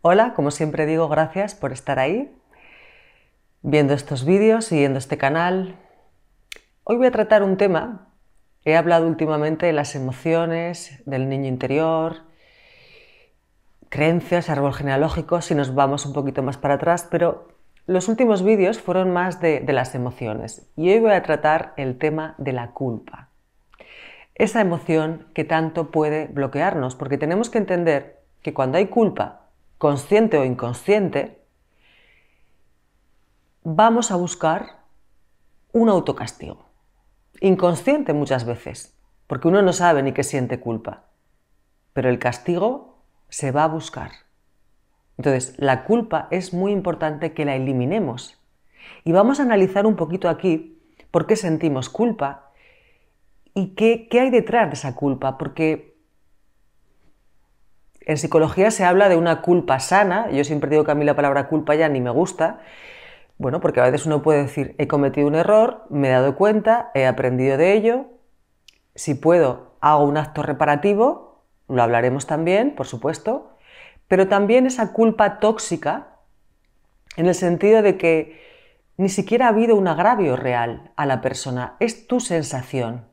Hola, como siempre digo, gracias por estar ahí, viendo estos vídeos, siguiendo este canal. Hoy voy a tratar un tema. He hablado últimamente de las emociones, del niño interior, creencias, árbol genealógico, si nos vamos un poquito más para atrás, pero los últimos vídeos fueron más de, de las emociones. Y hoy voy a tratar el tema de la culpa. Esa emoción que tanto puede bloquearnos, porque tenemos que entender que cuando hay culpa, consciente o inconsciente, vamos a buscar un autocastigo. Inconsciente muchas veces, porque uno no sabe ni que siente culpa. Pero el castigo se va a buscar. Entonces, la culpa es muy importante que la eliminemos. Y vamos a analizar un poquito aquí por qué sentimos culpa y qué, qué hay detrás de esa culpa, porque en psicología se habla de una culpa sana, yo siempre digo que a mí la palabra culpa ya ni me gusta, bueno, porque a veces uno puede decir, he cometido un error, me he dado cuenta, he aprendido de ello, si puedo, hago un acto reparativo, lo hablaremos también, por supuesto, pero también esa culpa tóxica, en el sentido de que ni siquiera ha habido un agravio real a la persona, es tu sensación.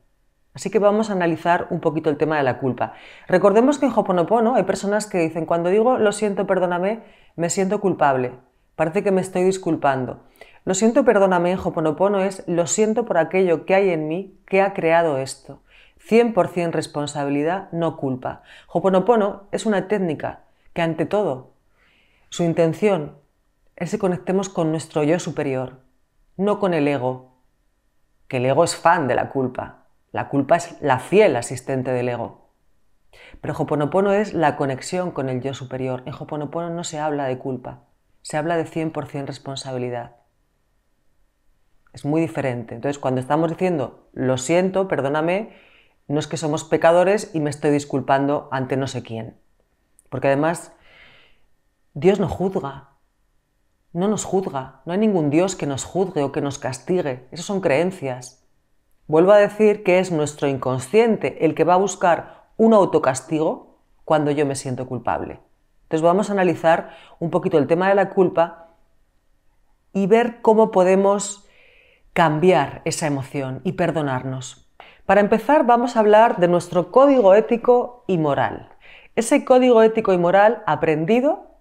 Así que vamos a analizar un poquito el tema de la culpa. Recordemos que en Hoponopono hay personas que dicen, cuando digo lo siento, perdóname, me siento culpable. Parece que me estoy disculpando. Lo siento, perdóname en Hoponopono es lo siento por aquello que hay en mí que ha creado esto. 100% responsabilidad, no culpa. Hoponopono es una técnica que ante todo, su intención es que conectemos con nuestro yo superior, no con el ego, que el ego es fan de la culpa. La culpa es la fiel asistente del ego. Pero Hoponopono es la conexión con el yo superior. En Hoponopono no se habla de culpa, se habla de 100% responsabilidad. Es muy diferente. Entonces, cuando estamos diciendo, lo siento, perdóname, no es que somos pecadores y me estoy disculpando ante no sé quién. Porque además, Dios no juzga, no nos juzga, no hay ningún Dios que nos juzgue o que nos castigue. Esas son creencias. Vuelvo a decir que es nuestro inconsciente el que va a buscar un autocastigo cuando yo me siento culpable. Entonces vamos a analizar un poquito el tema de la culpa y ver cómo podemos cambiar esa emoción y perdonarnos. Para empezar vamos a hablar de nuestro código ético y moral. Ese código ético y moral aprendido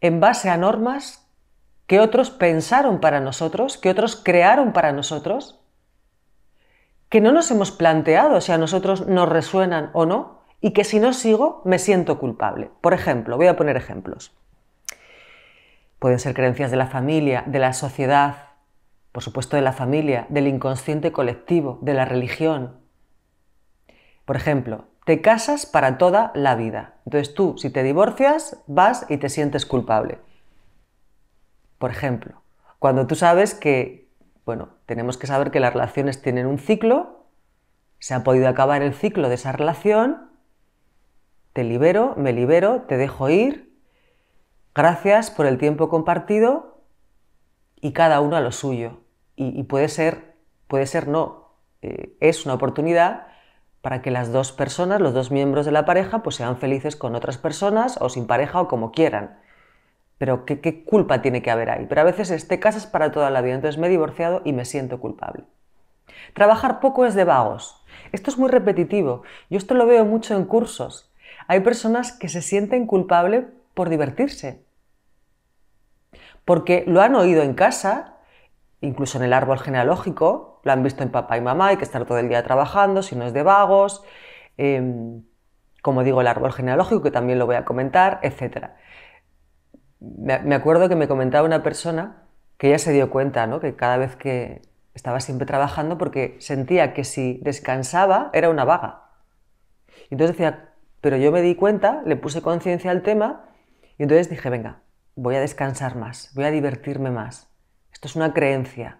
en base a normas que otros pensaron para nosotros, que otros crearon para nosotros que no nos hemos planteado si a nosotros nos resuenan o no y que si no sigo me siento culpable. Por ejemplo, voy a poner ejemplos. Pueden ser creencias de la familia, de la sociedad, por supuesto de la familia, del inconsciente colectivo, de la religión. Por ejemplo, te casas para toda la vida. Entonces tú, si te divorcias, vas y te sientes culpable. Por ejemplo, cuando tú sabes que, bueno, tenemos que saber que las relaciones tienen un ciclo, se ha podido acabar el ciclo de esa relación, te libero, me libero, te dejo ir, gracias por el tiempo compartido y cada uno a lo suyo. Y, puede ser, puede ser no, eh, es una oportunidad para que las dos personas, los dos miembros de la pareja, pues sean felices con otras personas o sin pareja o como quieran pero ¿qué, culpa tiene que haber ahí? Pero a veces este caso es para toda la vida, entonces me he divorciado y me siento culpable. Trabajar poco es de vagos. Esto es muy repetitivo. Yo esto lo veo mucho en cursos. Hay personas que se sienten culpables por divertirse. Porque lo han oído en casa, incluso en el árbol genealógico, lo han visto en papá y mamá, hay que estar todo el día trabajando, si no es de vagos, em, como digo, el árbol genealógico, que también lo voy a comentar, etcétera me acuerdo que me comentaba una persona que ya se dio cuenta, ¿no? Que cada vez que estaba siempre trabajando porque sentía que si descansaba era una vaga. Y entonces decía, pero yo me di cuenta, le puse conciencia al tema y entonces dije, venga, voy a descansar más, voy a divertirme más. Esto es una creencia.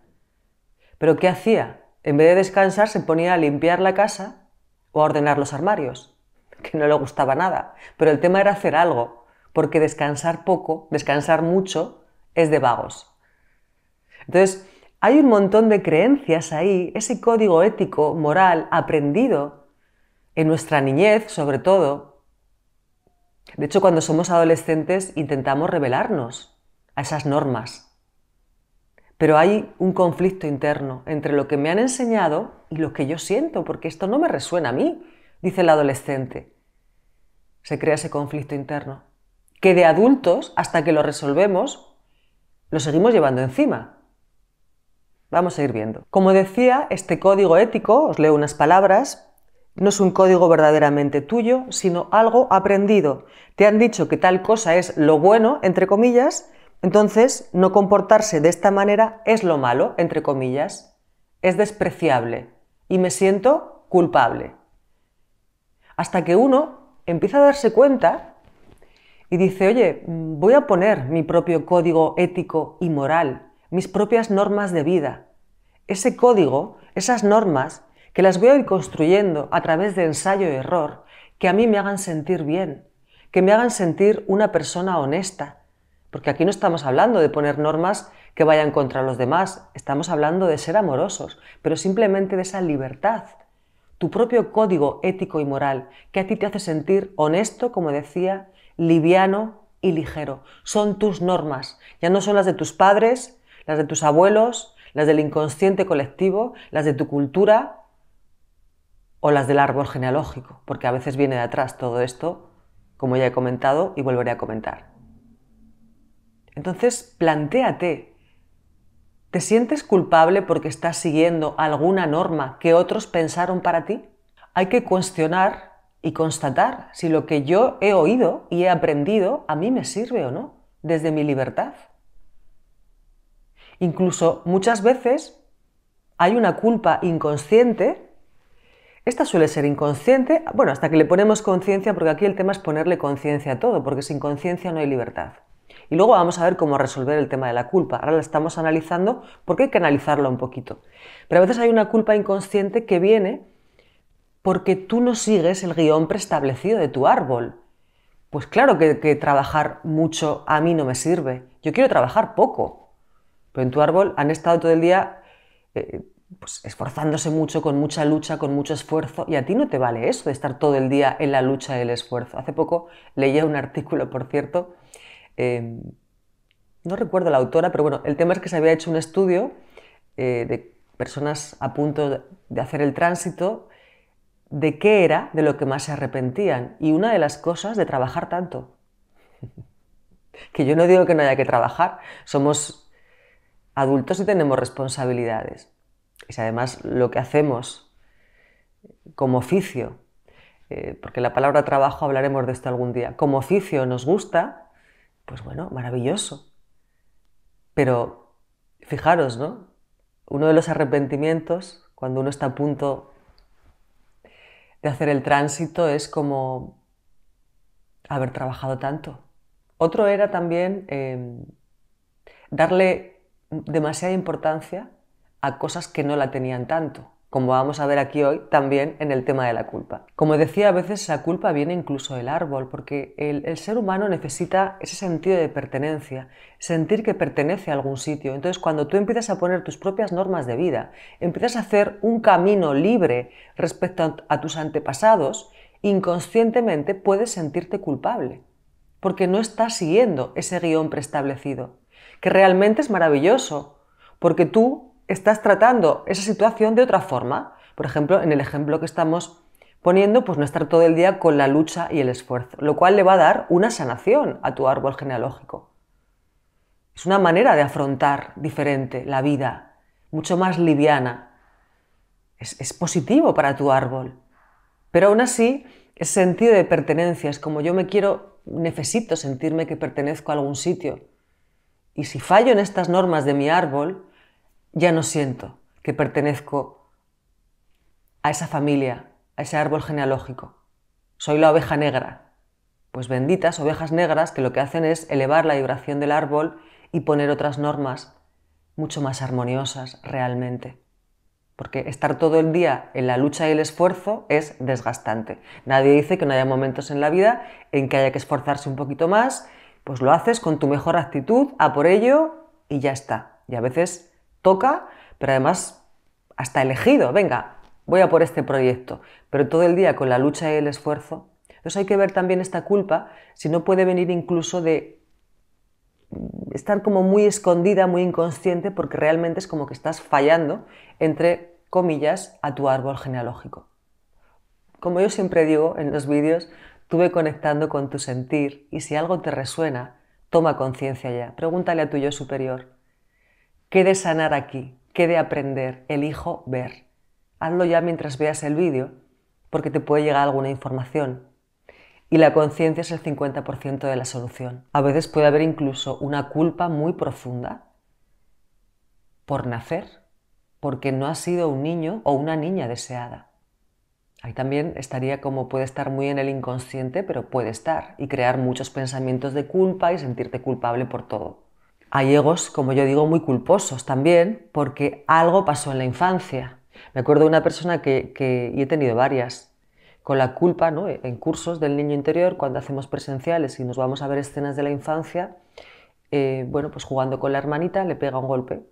Pero ¿qué hacía? En vez de descansar se ponía a limpiar la casa o a ordenar los armarios, que no le gustaba nada. Pero el tema era hacer algo porque descansar poco, descansar mucho, es de vagos. Entonces, hay un montón de creencias ahí, ese código ético, moral, aprendido en nuestra niñez, sobre todo. De hecho, cuando somos adolescentes intentamos rebelarnos a esas normas. Pero hay un conflicto interno entre lo que me han enseñado y lo que yo siento, porque esto no me resuena a mí, dice el adolescente. Se crea ese conflicto interno que de adultos, hasta que lo resolvemos, lo seguimos llevando encima. Vamos a ir viendo. Como decía, este código ético, os leo unas palabras, no es un código verdaderamente tuyo, sino algo aprendido. Te han dicho que tal cosa es lo bueno, entre comillas, entonces no comportarse de esta manera es lo malo, entre comillas. Es despreciable y me siento culpable. Hasta que uno empieza a darse cuenta y dice, oye, voy a poner mi propio código ético y moral, mis propias normas de vida. Ese código, esas normas, que las voy a ir construyendo a través de ensayo y error, que a mí me hagan sentir bien, que me hagan sentir una persona honesta. Porque aquí no estamos hablando de poner normas que vayan contra los demás, estamos hablando de ser amorosos, pero simplemente de esa libertad, tu propio código ético y moral que a ti te hace sentir honesto, como decía, liviano y ligero. Son tus normas, ya no son las de tus padres, las de tus abuelos, las del inconsciente colectivo, las de tu cultura o las del árbol genealógico, porque a veces viene de atrás todo esto, como ya he comentado y volveré a comentar. Entonces, plantéate, ¿te sientes culpable porque estás siguiendo alguna norma que otros pensaron para ti? Hay que cuestionar y constatar si lo que yo he oído y he aprendido a mí me sirve o no, desde mi libertad. Incluso muchas veces hay una culpa inconsciente. Esta suele ser inconsciente, bueno, hasta que le ponemos conciencia, porque aquí el tema es ponerle conciencia a todo, porque sin conciencia no hay libertad. Y luego vamos a ver cómo resolver el tema de la culpa. Ahora la estamos analizando porque hay que analizarla un poquito. Pero a veces hay una culpa inconsciente que viene porque tú no sigues el guión preestablecido de tu árbol. Pues claro que, trabajar mucho a mí no me sirve. Yo quiero trabajar poco. Pero en tu árbol han estado todo el día eh, pues, esforzándose mucho, con mucha lucha, con mucho esfuerzo, y a ti no te vale eso de estar todo el día en la lucha y el esfuerzo. Hace poco leía un artículo, por cierto, em, no recuerdo la autora, pero bueno, el tema es que se había hecho un estudio eh, de personas a punto de hacer el tránsito de qué era de lo que más se arrepentían y una de las cosas de trabajar tanto. que yo no digo que no haya que trabajar, somos adultos y tenemos responsabilidades. Y además lo que hacemos como oficio, eh, porque la palabra trabajo hablaremos de esto algún día, como oficio nos gusta, pues bueno, maravilloso. Pero fijaros, ¿no? Uno de los arrepentimientos, cuando uno está a punto de hacer el tránsito es como haber trabajado tanto. Otro era también em, darle demasiada importancia a cosas que no la tenían tanto como vamos a ver aquí hoy también en el tema de la culpa. Como decía, a veces esa culpa viene incluso del árbol, porque el, ser humano necesita ese sentido de pertenencia, sentir que pertenece a algún sitio. Entonces, cuando tú empiezas a poner tus propias normas de vida, empiezas a hacer un camino libre respecto a tus antepasados, inconscientemente puedes sentirte culpable, porque no estás siguiendo ese guión preestablecido, que realmente es maravilloso, porque tú estás tratando esa situación de otra forma. Por ejemplo, en el ejemplo que estamos poniendo, pues no estar todo el día con la lucha y el esfuerzo, lo cual le va a dar una sanación a tu árbol genealógico. Es una manera de afrontar diferente la vida, mucho más liviana. Es, positivo para tu árbol. Pero aún así, ese sentido de pertenencia es como yo me quiero, necesito sentirme que pertenezco a algún sitio. Y si fallo en estas normas de mi árbol, ya no siento que pertenezco a esa familia, a ese árbol genealógico. Soy la oveja negra. Pues benditas ovejas negras que lo que hacen es elevar la vibración del árbol y poner otras normas mucho más armoniosas realmente. Porque estar todo el día en la lucha y el esfuerzo es desgastante. Nadie dice que no haya momentos en la vida en que haya que esforzarse un poquito más, pues lo haces con tu mejor actitud, a por ello y ya está. Y a veces toca, pero además hasta elegido, venga, voy a por este proyecto, pero todo el día con la lucha y el esfuerzo. Entonces hay que ver también esta culpa, si no puede venir incluso de estar como muy escondida, muy inconsciente, porque realmente es como que estás fallando, entre comillas, a tu árbol genealógico. Como yo siempre digo en los vídeos, tuve conectando con tu sentir y si algo te resuena, toma conciencia ya, pregúntale a tu yo superior, ¿Qué de sanar aquí? ¿Qué de aprender? Elijo ver. Hazlo ya mientras veas el vídeo, porque te puede llegar alguna información. Y la conciencia es el 50% de la solución. A veces puede haber incluso una culpa muy profunda por nacer, porque no ha sido un niño o una niña deseada. Ahí también estaría como puede estar muy en el inconsciente, pero puede estar y crear muchos pensamientos de culpa y sentirte culpable por todo hay egos, como yo digo, muy culposos también, porque algo pasó en la infancia. Me acuerdo de una persona que, y he tenido varias, con la culpa, ¿no? en cursos del niño interior, cuando hacemos presenciales y nos vamos a ver escenas de la infancia, eh, bueno, pues jugando con la hermanita le pega un golpe,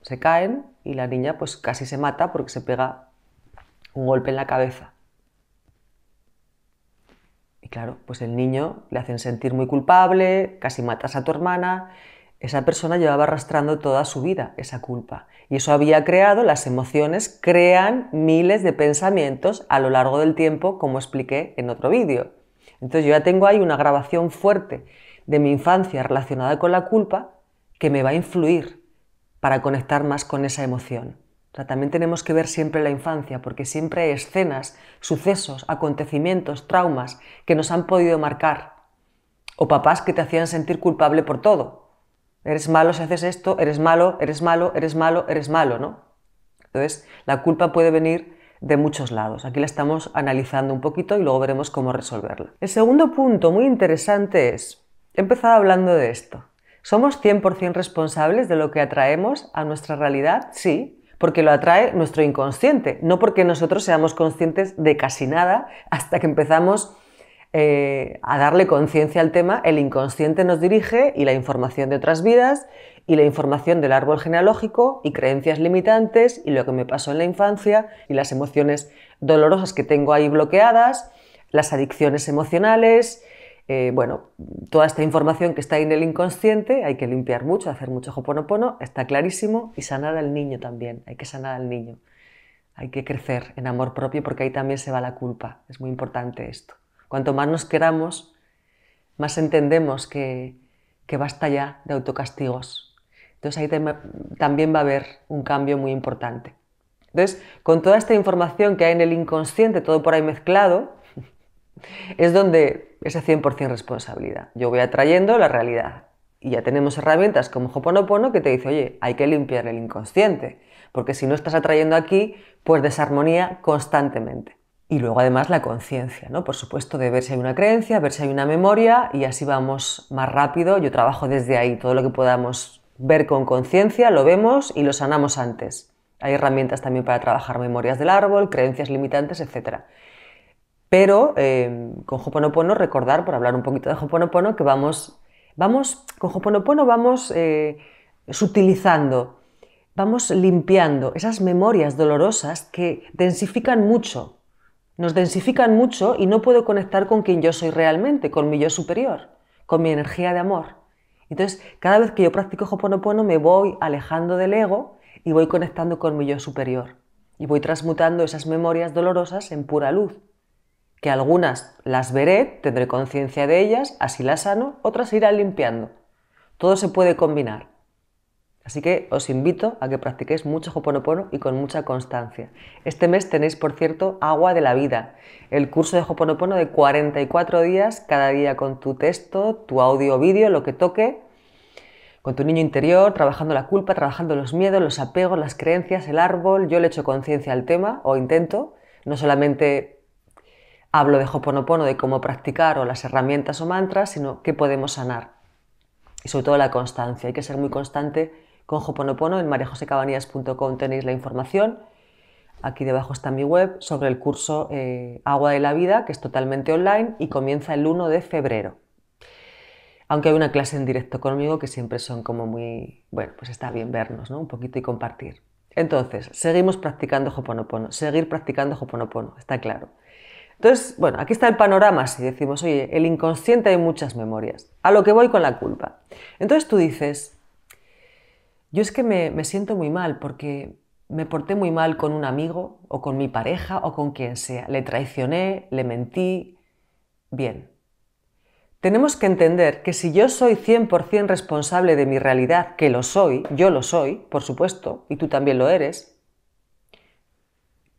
se caen y la niña pues casi se mata porque se pega un golpe en la cabeza. Y claro, pues el niño le hacen sentir muy culpable, casi matas a tu hermana, esa persona llevaba arrastrando toda su vida esa culpa. Y eso había creado, las emociones crean miles de pensamientos a lo largo del tiempo, como expliqué en otro vídeo. Entonces yo ya tengo ahí una grabación fuerte de mi infancia relacionada con la culpa que me va a influir para conectar más con esa emoción. también tenemos que ver siempre la infancia, porque siempre hay escenas, sucesos, acontecimientos, traumas que nos han podido marcar. O papás que te hacían sentir culpable por todo. Eres malo si haces esto, eres malo, eres malo, eres malo, eres malo, ¿no? Entonces, la culpa puede venir de muchos lados. Aquí la estamos analizando un poquito y luego veremos cómo resolverla. El segundo punto muy interesante es, he empezado hablando de esto. ¿Somos 100% responsables de lo que atraemos a nuestra realidad? Sí, porque lo atrae nuestro inconsciente, no porque nosotros seamos conscientes de casi nada hasta que empezamos eh, a darle conciencia al tema, el inconsciente nos dirige y la información de otras vidas y la información del árbol genealógico y creencias limitantes y lo que me pasó en la infancia y las emociones dolorosas que tengo ahí bloqueadas, las adicciones emocionales, eh, bueno, toda esta información que está ahí en el inconsciente hay que limpiar mucho, hacer mucho joponopono, está clarísimo, y sanar al niño también, hay que sanar al niño. Hay que crecer en amor propio porque ahí también se va la culpa, es muy importante esto. Cuanto más nos queramos, más entendemos que, basta ya de autocastigos. Entonces ahí también va a haber un cambio muy importante. Entonces, con toda esta información que hay en el inconsciente, todo por ahí mezclado, es donde esa 100% responsabilidad. Yo voy atrayendo la realidad. Y ya tenemos herramientas como Hoponopono que te dice, oye, hay que limpiar el inconsciente, porque si no estás atrayendo aquí, pues desarmonía constantemente y luego además la conciencia, Por supuesto, de ver si hay una creencia, ver si hay una memoria y así vamos más rápido. Yo trabajo desde ahí, todo lo que podamos ver con conciencia, lo vemos y lo sanamos antes. Hay herramientas también para trabajar memorias del árbol, creencias limitantes, etc. Pero eh, con Hoponopono, recordar, por hablar un poquito de Hoponopono, que vamos, vamos con Hoponopono vamos eh, sutilizando, vamos limpiando esas memorias dolorosas que densifican mucho nos densifican mucho y no puedo conectar con quien yo soy realmente, con mi yo superior, con mi energía de amor. Entonces, cada vez que yo practico Hoponopono, me voy alejando del ego y voy conectando con mi yo superior. Y voy transmutando esas memorias dolorosas en pura luz. Que algunas las veré, tendré conciencia de ellas, así las sano, otras irán limpiando. Todo se puede combinar. Así que os invito a que practiquéis mucho Hoponopono y con mucha constancia. Este mes tenéis, por cierto, Agua de la Vida, el curso de Hoponopono de 44 días, cada día con tu texto, tu audio, vídeo, lo que toque, con tu niño interior, trabajando la culpa, trabajando los miedos, los apegos, las creencias, el árbol. Yo le echo conciencia al tema, o intento, no solamente hablo de Hoponopono, de cómo practicar o las herramientas o mantras, sino qué podemos sanar. Y sobre todo la constancia, hay que ser muy constante con Joponopono En mariajosecabanías.com tenéis la información. Aquí debajo está mi web sobre el curso eh, Agua de la Vida, que es totalmente online y comienza el 1 de febrero. Aunque hay una clase en directo conmigo que siempre son como muy, bueno, pues está bien vernos, ¿no? Un poquito y compartir. Entonces, seguimos practicando Hoponopono, seguir practicando Hoponopono, está claro. Entonces, bueno, aquí está el panorama si decimos, oye, el inconsciente hay muchas memorias. A lo que voy con la culpa. Entonces tú dices, yo es que me, siento muy mal porque me porté muy mal con un amigo o con mi pareja o con quien sea. Le traicioné, le mentí. Bien. Tenemos que entender que si yo soy 100% responsable de mi realidad, que lo soy, yo lo soy, por supuesto, y tú también lo eres,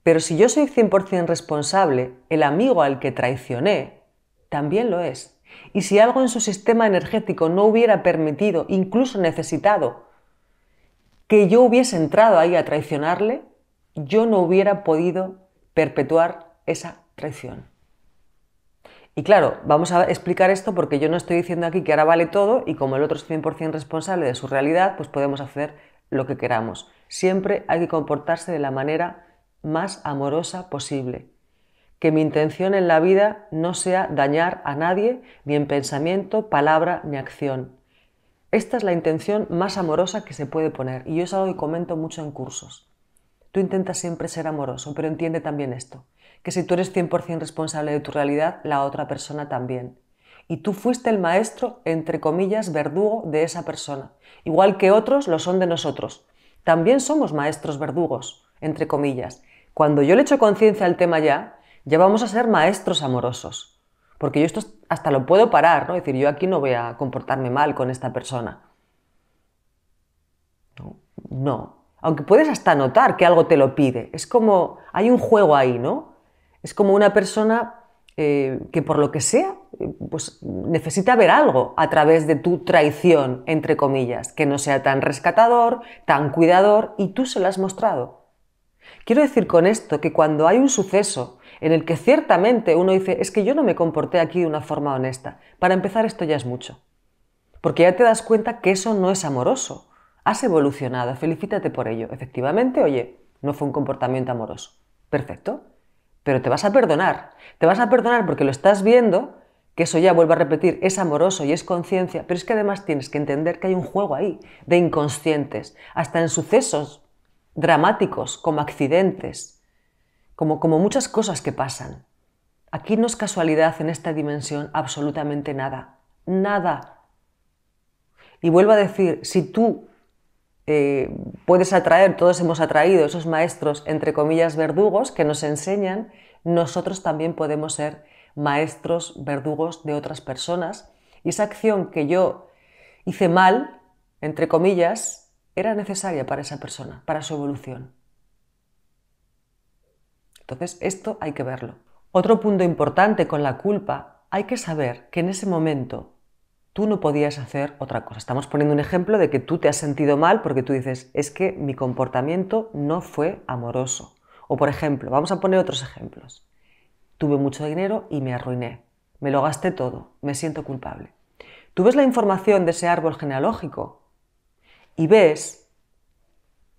pero si yo soy 100% responsable, el amigo al que traicioné también lo es. Y si algo en su sistema energético no hubiera permitido, incluso necesitado, que yo hubiese entrado ahí a traicionarle, yo no hubiera podido perpetuar esa traición. Y claro, vamos a explicar esto porque yo no estoy diciendo aquí que ahora vale todo y como el otro es 100% responsable de su realidad, pues podemos hacer lo que queramos. Siempre hay que comportarse de la manera más amorosa posible. Que mi intención en la vida no sea dañar a nadie, ni en pensamiento, palabra, ni acción. Esta es la intención más amorosa que se puede poner y yo es algo comento mucho en cursos. Tú intentas siempre ser amoroso, pero entiende también esto, que si tú eres 100% responsable de tu realidad, la otra persona también. Y tú fuiste el maestro, entre comillas, verdugo de esa persona, igual que otros lo son de nosotros. También somos maestros verdugos, entre comillas. Cuando yo le echo conciencia al tema ya, ya vamos a ser maestros amorosos. Porque yo esto hasta lo puedo parar, ¿no? Es decir, yo aquí no voy a comportarme mal con esta persona. No. Aunque puedes hasta notar que algo te lo pide. Es como, hay un juego ahí, ¿no? Es como una persona eh, que por lo que sea, eh, pues necesita ver algo a través de tu traición, entre comillas, que no sea tan rescatador, tan cuidador, y tú se lo has mostrado. Quiero decir con esto que cuando hay un suceso en el que ciertamente uno dice, es que yo no me comporté aquí de una forma honesta. Para empezar, esto ya es mucho. Porque ya te das cuenta que eso no es amoroso. Has evolucionado, felicítate por ello. Efectivamente, oye, no fue un comportamiento amoroso. Perfecto. Pero te vas a perdonar. Te vas a perdonar porque lo estás viendo, que eso ya, vuelvo a repetir, es amoroso y es conciencia, pero es que además tienes que entender que hay un juego ahí de inconscientes, hasta en sucesos dramáticos como accidentes, como, muchas cosas que pasan. Aquí no es casualidad en esta dimensión absolutamente nada, nada. Y vuelvo a decir, si tú eh, puedes atraer, todos hemos atraído esos maestros, entre comillas, verdugos que nos enseñan, nosotros también podemos ser maestros verdugos de otras personas. Y esa acción que yo hice mal, entre comillas, era necesaria para esa persona, para su evolución. Entonces, esto hay que verlo. Otro punto importante con la culpa, hay que saber que en ese momento tú no podías hacer otra cosa. Estamos poniendo un ejemplo de que tú te has sentido mal porque tú dices, es que mi comportamiento no fue amoroso. O por ejemplo, vamos a poner otros ejemplos. Tuve mucho dinero y me arruiné. Me lo gasté todo. Me siento culpable. Tú ves la información de ese árbol genealógico y ves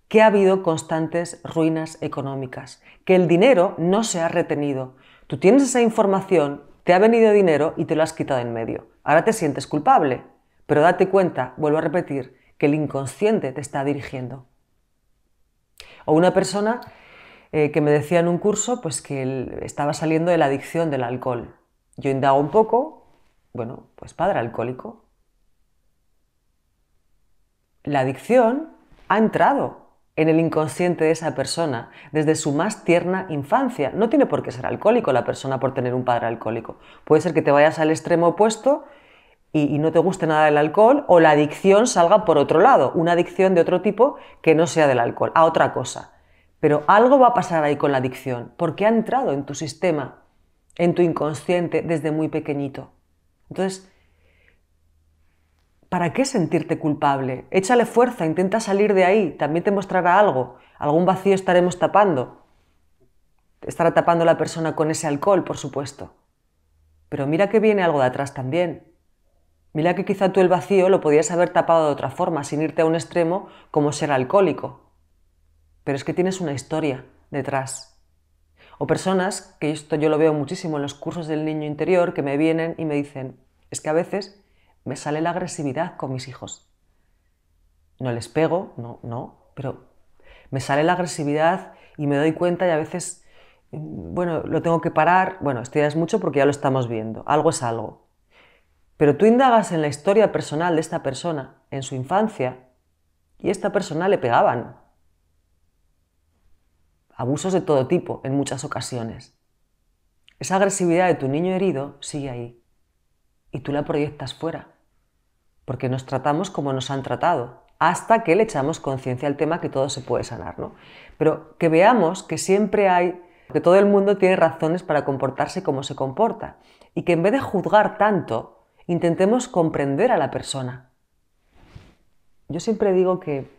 que ha habido constantes ruinas económicas, que el dinero no se ha retenido. Tú tienes esa información, te ha venido dinero y te lo has quitado en medio. Ahora te sientes culpable, pero date cuenta, vuelvo a repetir, que el inconsciente te está dirigiendo. O una persona eh, que me decía en un curso pues que estaba saliendo de la adicción del alcohol. Yo indago un poco, bueno, pues padre alcohólico. La adicción ha entrado en el inconsciente de esa persona desde su más tierna infancia. No tiene por qué ser alcohólico la persona por tener un padre alcohólico. Puede ser que te vayas al extremo opuesto y, no te guste nada del alcohol o la adicción salga por otro lado, una adicción de otro tipo que no sea del alcohol, a otra cosa. Pero algo va a pasar ahí con la adicción, porque ha entrado en tu sistema, en tu inconsciente desde muy pequeñito. Entonces, ¿Para qué sentirte culpable? Échale fuerza, intenta salir de ahí, también te mostrará algo. Algún vacío estaremos tapando. Estará tapando la persona con ese alcohol, por supuesto. Pero mira que viene algo de atrás también. Mira que quizá tú el vacío lo podías haber tapado de otra forma, sin irte a un extremo como ser alcohólico. Pero es que tienes una historia detrás. O personas, que esto yo lo veo muchísimo en los cursos del niño interior, que me vienen y me dicen, es que a veces me sale la agresividad con mis hijos. No les pego, no, no, pero me sale la agresividad y me doy cuenta y a veces, mm, bueno, lo tengo que parar, bueno, esto mucho porque ya lo estamos viendo, algo es algo. Pero tú indagas en la historia personal de esta persona, en su infancia, y a esta persona le pegaban. Abusos de todo tipo, en muchas ocasiones. Esa agresividad de tu niño herido sigue ahí, y tú la proyectas fuera porque nos tratamos como nos han tratado, hasta que le echamos conciencia al tema que todo se puede sanar, Pero que veamos que siempre hay, que todo el mundo tiene razones para comportarse como se comporta, y que en vez de juzgar tanto, intentemos comprender a la persona. Yo siempre digo que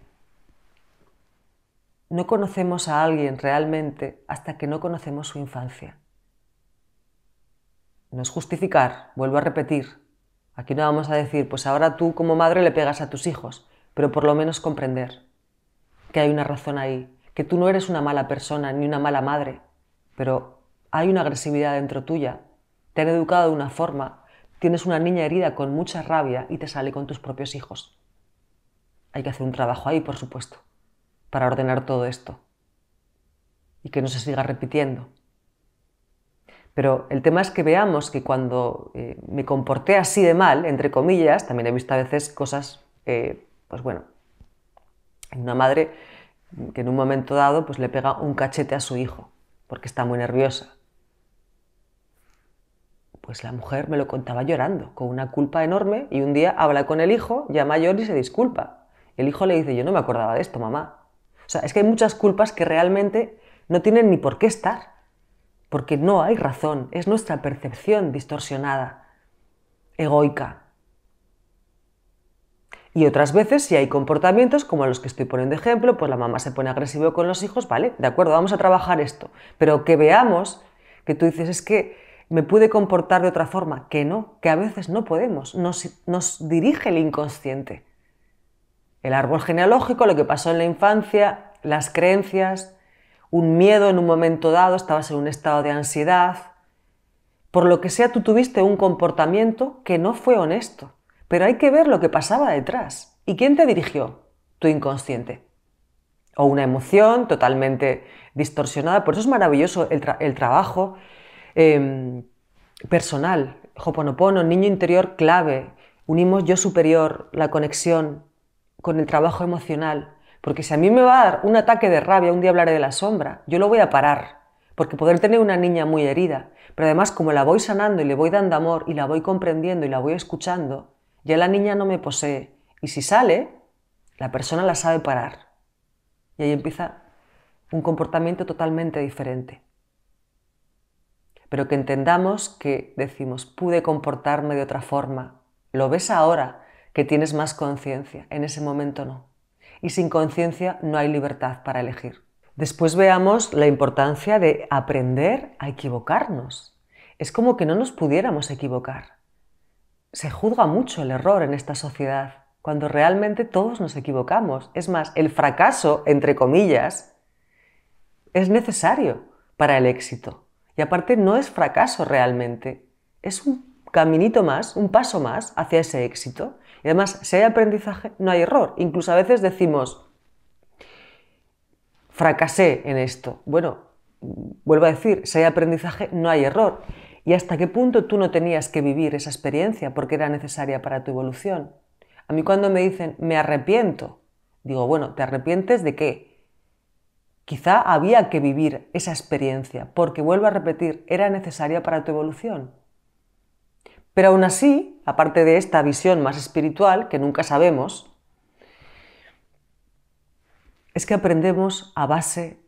no conocemos a alguien realmente hasta que no conocemos su infancia. No es justificar, vuelvo a repetir, Aquí no vamos a decir, pues ahora tú como madre le pegas a tus hijos, pero por lo menos comprender que hay una razón ahí, que tú no eres una mala persona ni una mala madre, pero hay una agresividad dentro tuya, te han educado de una forma, tienes una niña herida con mucha rabia y te sale con tus propios hijos. Hay que hacer un trabajo ahí, por supuesto, para ordenar todo esto y que no se siga repitiendo. Pero el tema es que veamos que cuando eh, me comporté así de mal, entre comillas, también he visto a veces cosas, eh, pues bueno, una madre que en un momento dado pues le pega un cachete a su hijo porque está muy nerviosa. Pues la mujer me lo contaba llorando, con una culpa enorme, y un día habla con el hijo, ya mayor, y se disculpa. El hijo le dice, yo no me acordaba de esto, mamá. O sea, es que hay muchas culpas que realmente no tienen ni por qué estar porque no hay razón, es nuestra percepción distorsionada, egoica. Y otras veces, si hay comportamientos como los que estoy poniendo ejemplo, pues la mamá se pone agresiva con los hijos, vale, de acuerdo, vamos a trabajar esto, pero que veamos que tú dices es que me pude comportar de otra forma, que no, que a veces no podemos, nos dirige el inconsciente. El árbol genealógico, lo que pasó en la infancia, las creencias, un miedo en un momento dado, estabas en un estado de ansiedad. Por lo que sea, tú tuviste un comportamiento que no fue honesto. Pero hay que ver lo que pasaba detrás. ¿Y quién te dirigió? Tu inconsciente. O una emoción totalmente distorsionada. Por eso es maravilloso el, trabajo em, personal. Hoponopono, niño interior clave. Unimos yo superior, la conexión con el trabajo emocional. Porque si a mí me va a dar un ataque de rabia, un día hablaré de la sombra, yo lo voy a parar. Porque poder tener una niña muy herida, pero además como la voy sanando y le voy dando amor y la voy comprendiendo y la voy escuchando, ya la niña no me posee. Y si sale, la persona la sabe parar. Y ahí empieza un comportamiento totalmente diferente. Pero que entendamos que decimos, pude comportarme de otra forma. Lo ves ahora que tienes más conciencia, en ese momento no y sin conciencia no hay libertad para elegir. Después veamos la importancia de aprender a equivocarnos. Es como que no nos pudiéramos equivocar. Se juzga mucho el error en esta sociedad, cuando realmente todos nos equivocamos. Es más, el fracaso, entre comillas, es necesario para el éxito. Y aparte no es fracaso realmente, es un caminito más, un paso más hacia ese éxito. Y además, si hay aprendizaje, no hay error. Incluso a veces decimos, fracasé en esto. Bueno, vuelvo a decir, si hay aprendizaje, no hay error. ¿Y hasta qué punto tú no tenías que vivir esa experiencia porque era necesaria para tu evolución? A mí cuando me dicen, me arrepiento, digo, bueno, ¿te arrepientes de qué? Quizá había que vivir esa experiencia porque, vuelvo a repetir, era necesaria para tu evolución. Pero aún así, aparte de esta visión más espiritual, que nunca sabemos, es que aprendemos a base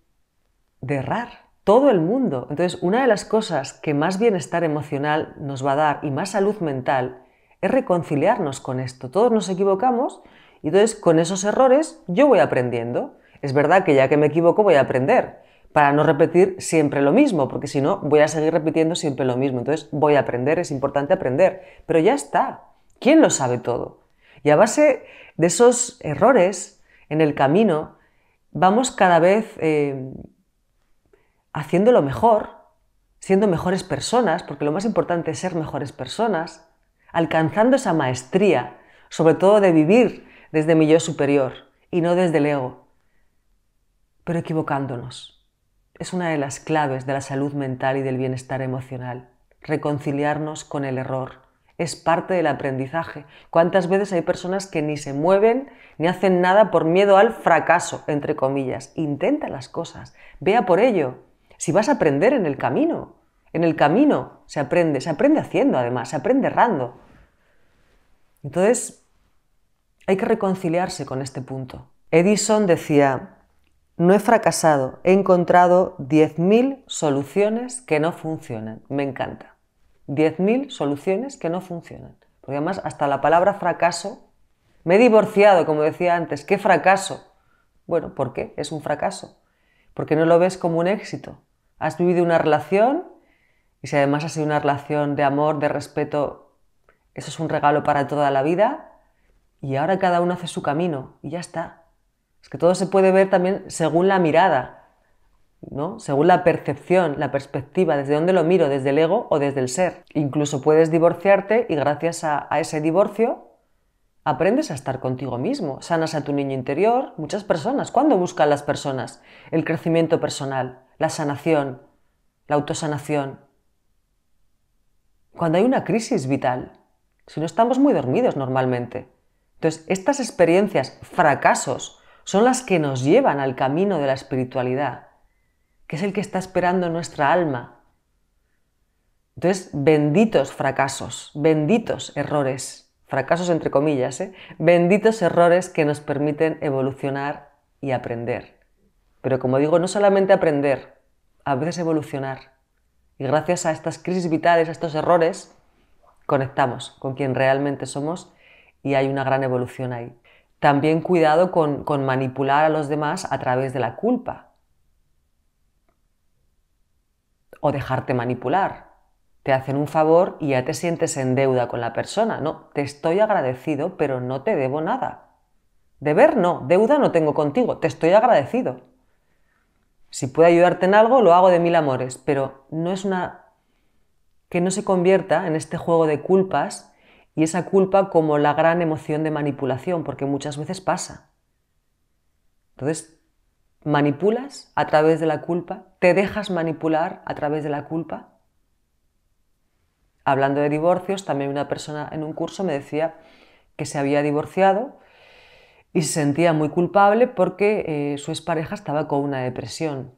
de errar, todo el mundo. Entonces, una de las cosas que más bienestar emocional nos va a dar y más salud mental es reconciliarnos con esto. Todos nos equivocamos y entonces con esos errores yo voy aprendiendo. Es verdad que ya que me equivoco voy a aprender, para no repetir siempre lo mismo, porque si no, voy a seguir repitiendo siempre lo mismo. Entonces, voy a aprender, es importante aprender, pero ya está. ¿Quién lo sabe todo? Y a base de esos errores en el camino, vamos cada vez eh, haciendo lo mejor, siendo mejores personas, porque lo más importante es ser mejores personas, alcanzando esa maestría, sobre todo de vivir desde mi yo superior y no desde el ego, pero equivocándonos es una de las claves de la salud mental y del bienestar emocional. Reconciliarnos con el error es parte del aprendizaje. ¿Cuántas veces hay personas que ni se mueven ni hacen nada por miedo al fracaso, entre comillas? Intenta las cosas, vea por ello. Si vas a aprender en el camino, en el camino se aprende, se aprende haciendo además, se aprende errando. Entonces, hay que reconciliarse con este punto. Edison decía, no he fracasado, he encontrado 10.000 soluciones que no funcionan. Me encanta. 10.000 soluciones que no funcionan. Porque además hasta la palabra fracaso, me he divorciado, como decía antes, ¿qué fracaso? Bueno, ¿por qué? Es un fracaso. Porque no lo ves como un éxito. Has vivido una relación y si además ha sido una relación de amor, de respeto, eso es un regalo para toda la vida. Y ahora cada uno hace su camino y ya está. Es que todo se puede ver también según la mirada, ¿no? según la percepción, la perspectiva, desde dónde lo miro, desde el ego o desde el ser. Incluso puedes divorciarte y gracias a, a ese divorcio aprendes a estar contigo mismo, sanas a tu niño interior. Muchas personas, ¿cuándo buscan las personas? El crecimiento personal, la sanación, la autosanación. Cuando hay una crisis vital, si no estamos muy dormidos normalmente. Entonces, estas experiencias, fracasos, son las que nos llevan al camino de la espiritualidad, que es el que está esperando nuestra alma. Entonces, benditos fracasos, benditos errores, fracasos entre comillas, ¿eh? benditos errores que nos permiten evolucionar y aprender. Pero como digo, no solamente aprender, a veces evolucionar. Y gracias a estas crisis vitales, a estos errores, conectamos con quien realmente somos y hay una gran evolución ahí. También cuidado con, manipular a los demás a través de la culpa. O dejarte manipular. Te hacen un favor y ya te sientes en deuda con la persona. No, te estoy agradecido, pero no te debo nada. Deber no, deuda no tengo contigo, te estoy agradecido. Si puedo ayudarte en algo, lo hago de mil amores, pero no es una... que no se convierta en este juego de culpas y esa culpa como la gran emoción de manipulación, porque muchas veces pasa. Entonces, manipulas a través de la culpa, te dejas manipular a través de la culpa. Hablando de divorcios, también una persona en un curso me decía que se había divorciado y se sentía muy culpable porque eh, su expareja estaba con una depresión.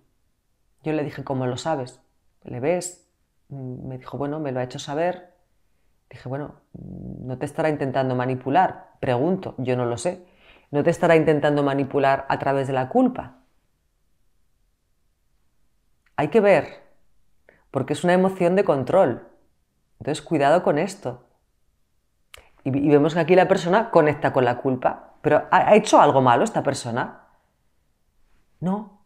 Yo le dije, ¿cómo lo sabes? ¿Le ves? Mm, me dijo, bueno, me lo ha hecho saber, Dije, bueno, no te estará intentando manipular, pregunto, yo no lo sé. No te estará intentando manipular a través de la culpa. Hay que ver, porque es una emoción de control. Entonces, cuidado con esto. Y, vemos que aquí la persona conecta con la culpa. Pero ¿ha, ¿ha hecho algo malo esta persona? No.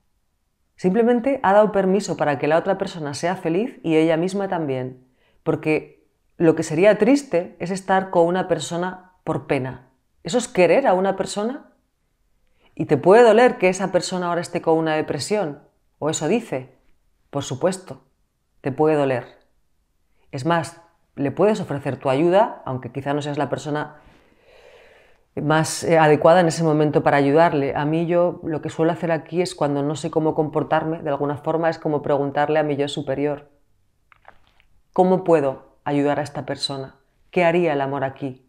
Simplemente ha dado permiso para que la otra persona sea feliz y ella misma también. Porque lo que sería triste es estar con una persona por pena. ¿Eso es querer a una persona? Y te puede doler que esa persona ahora esté con una depresión, o eso dice. Por supuesto, te puede doler. Es más, le puedes ofrecer tu ayuda, aunque quizá no seas la persona más eh, adecuada en ese momento para ayudarle. A mí yo lo que suelo hacer aquí es cuando no sé cómo comportarme, de alguna forma es como preguntarle a mi yo superior, ¿cómo puedo ayudar a esta persona? ¿Qué haría el amor aquí?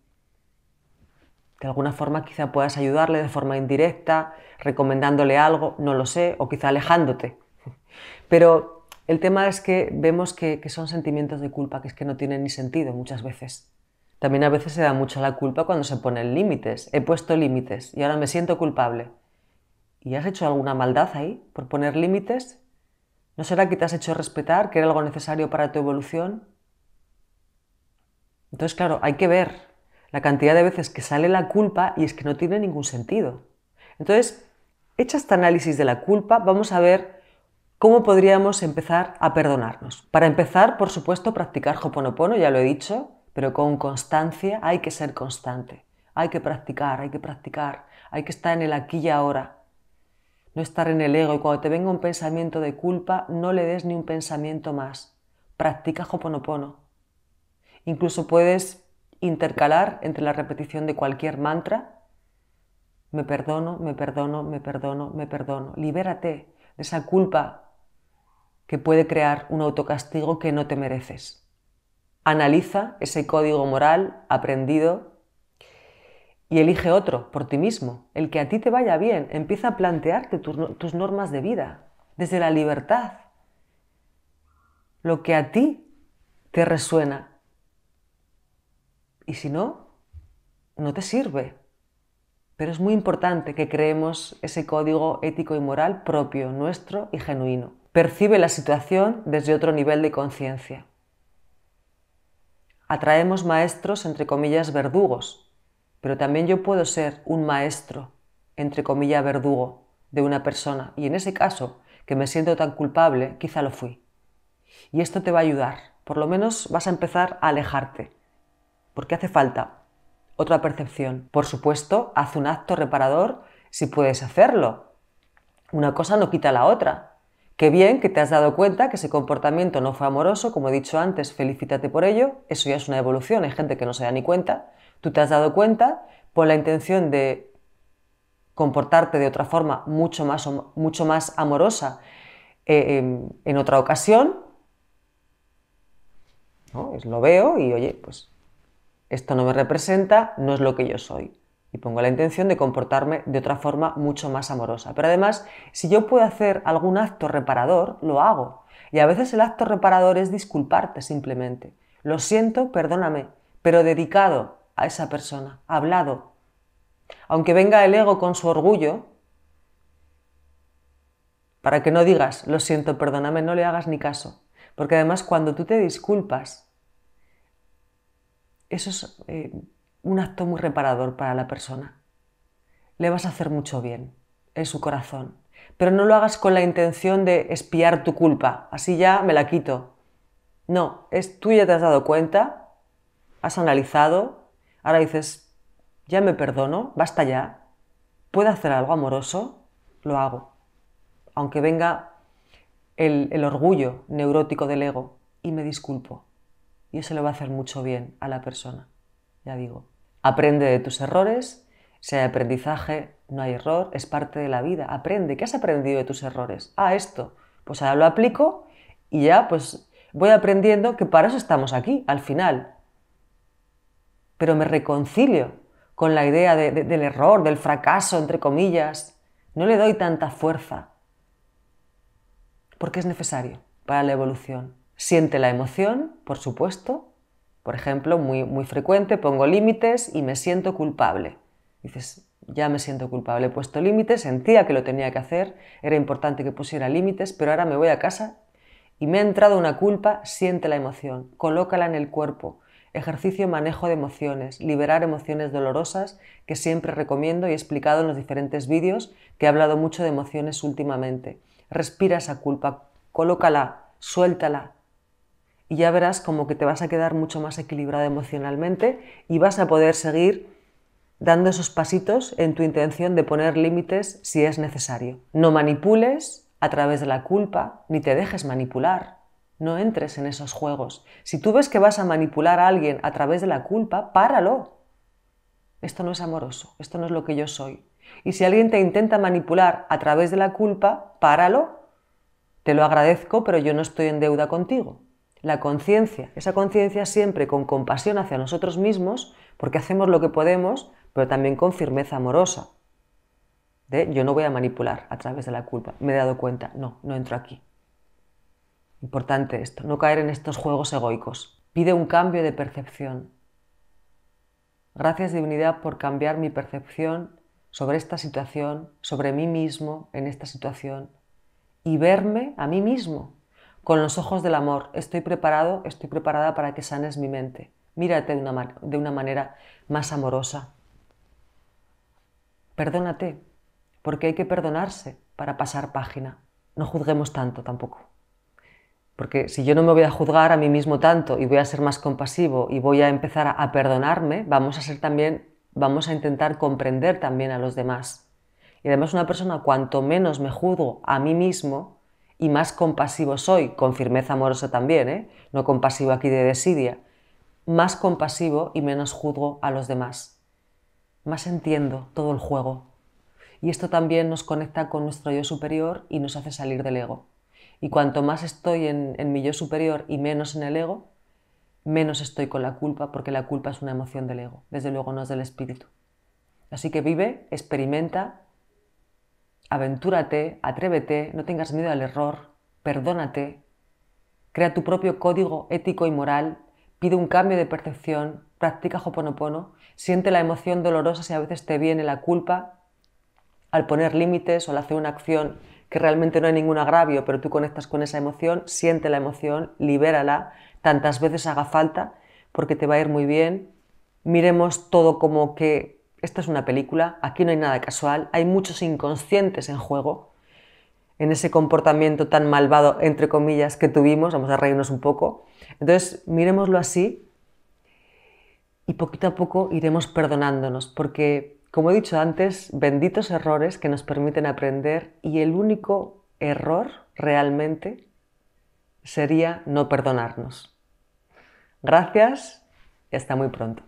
De alguna forma quizá puedas ayudarle de forma indirecta, recomendándole algo, no lo sé, o quizá alejándote. Pero el tema es que vemos que, son sentimientos de culpa, que es que no tienen ni sentido muchas veces. También a veces se da mucho la culpa cuando se ponen límites. He puesto límites y ahora me siento culpable. ¿Y has hecho alguna maldad ahí por poner límites? ¿No será que te has hecho respetar, que era algo necesario para tu evolución? Entonces, claro, hay que ver la cantidad de veces que sale la culpa y es que no tiene ningún sentido. Entonces, hecha este análisis de la culpa, vamos a ver cómo podríamos empezar a perdonarnos. Para empezar, por supuesto, practicar Hoponopono, ya lo he dicho, pero con constancia hay que ser constante. Hay que practicar, hay que practicar, hay que estar en el aquí y ahora. No estar en el ego y cuando te venga un pensamiento de culpa, no le des ni un pensamiento más. Practica Hoponopono Incluso puedes intercalar entre la repetición de cualquier mantra. Me perdono, me perdono, me perdono, me perdono. Libérate de esa culpa que puede crear un autocastigo que no te mereces. Analiza ese código moral aprendido y elige otro por ti mismo, el que a ti te vaya bien. Empieza a plantearte tus normas de vida desde la libertad, lo que a ti te resuena, y si no, no te sirve. Pero es muy importante que creemos ese código ético y moral propio, nuestro y genuino. Percibe la situación desde otro nivel de conciencia. Atraemos maestros, entre comillas, verdugos, pero también yo puedo ser un maestro, entre comillas, verdugo de una persona. Y en ese caso, que me siento tan culpable, quizá lo fui. Y esto te va a ayudar. Por lo menos vas a empezar a alejarte qué hace falta otra percepción. Por supuesto, haz un acto reparador si puedes hacerlo. Una cosa no quita la otra. Qué bien que te has dado cuenta que ese comportamiento no fue amoroso, como he dicho antes, felicítate por ello, eso ya es una evolución, hay gente que no se da ni cuenta. Tú te has dado cuenta por la intención de comportarte de otra forma mucho más, mucho más amorosa eh, em, en, otra ocasión. Pues lo veo y oye, pues esto no me representa, no es lo que yo soy. Y pongo la intención de comportarme de otra forma mucho más amorosa. Pero además, si yo puedo hacer algún acto reparador, lo hago. Y a veces el acto reparador es disculparte simplemente. Lo siento, perdóname, pero dedicado a esa persona, hablado. Aunque venga el ego con su orgullo, para que no digas, lo siento, perdóname, no le hagas ni caso. Porque además cuando tú te disculpas, eso es eh, un acto muy reparador para la persona. Le vas a hacer mucho bien en su corazón. Pero no lo hagas con la intención de espiar tu culpa, así ya me la quito. No, es tú ya te has dado cuenta, has analizado, ahora dices, ya me perdono, basta ya, puedo hacer algo amoroso, lo hago. Aunque venga el orgullo neurótico del ego y me disculpo y eso le va a hacer mucho bien a la persona. Ya digo, aprende de tus errores, si hay aprendizaje, no hay error, es parte de la vida. Aprende, ¿qué has aprendido de tus errores? Ah, esto, pues ahora lo aplico y ya pues voy aprendiendo que para eso estamos aquí, al final. Pero me reconcilio con la idea del error, del fracaso, entre comillas. No le doy tanta fuerza, porque es necesario para la evolución. Siente la emoción, por supuesto. Por ejemplo, muy, muy frecuente, pongo límites y me siento culpable. Dices, ya me siento culpable, he puesto límites, sentía que lo tenía que hacer, era importante que pusiera límites, pero ahora me voy a casa y me ha entrado una culpa, siente la emoción, colócala en el cuerpo. Ejercicio manejo de emociones, liberar emociones dolorosas, que siempre recomiendo y he explicado en los diferentes vídeos que he hablado mucho de emociones últimamente. Respira esa culpa, colócala, suéltala, y ya verás como que te vas a quedar mucho más equilibrado emocionalmente y vas a poder seguir dando esos pasitos en tu intención de poner límites si es necesario. No manipules a través de la culpa, ni te dejes manipular. No entres en esos juegos. Si tú ves que vas a manipular a alguien a través de la culpa, páralo. Esto no es amoroso, esto no es lo que yo soy. Y si alguien te intenta manipular a través de la culpa, páralo. Te lo agradezco, pero yo no estoy en deuda contigo la conciencia, esa conciencia siempre con compasión hacia nosotros mismos, porque hacemos lo que podemos, pero también con firmeza amorosa. De yo no voy a manipular a través de la culpa, me he dado cuenta, no, no entro aquí. Importante esto, no caer en estos juegos egoicos. Pide un cambio de percepción. Gracias divinidad por cambiar mi percepción sobre esta situación, sobre mí mismo en esta situación y verme a mí mismo con los ojos del amor, estoy preparado, estoy preparada para que sanes mi mente. Mírate de una, manera más amorosa. Perdónate, porque hay que perdonarse para pasar página. No juzguemos tanto tampoco. Porque si yo no me voy a juzgar a mí mismo tanto y voy a ser más compasivo y voy a empezar a, perdonarme, vamos a ser también, vamos a intentar comprender también a los demás. Y además una persona cuanto menos me juzgo a mí mismo, y más compasivo soy, con firmeza amorosa también, ¿eh? no compasivo aquí de desidia, más compasivo y menos juzgo a los demás. Más entiendo todo el juego. Y esto también nos conecta con nuestro yo superior y nos hace salir del ego. Y cuanto más estoy en, en mi yo superior y menos en el ego, menos estoy con la culpa, porque la culpa es una emoción del ego, desde luego no es del espíritu. Así que vive, experimenta aventúrate, atrévete, no tengas miedo al error, perdónate, crea tu propio código ético y moral, pide un cambio de percepción, practica Hoponopono, siente la emoción dolorosa si a veces te viene la culpa al poner límites o al hacer una acción que realmente no hay ningún agravio, pero tú conectas con esa emoción, siente la emoción, libérala tantas veces haga falta, porque te va a ir muy bien. Miremos todo como que esta es una película, aquí no hay nada casual, hay muchos inconscientes en juego, en ese comportamiento tan malvado, entre comillas, que tuvimos, vamos a reírnos un poco. Entonces, miremoslo así y poquito a poco iremos perdonándonos, porque, como he dicho antes, benditos errores que nos permiten aprender y el único error realmente sería no perdonarnos. Gracias y hasta muy pronto.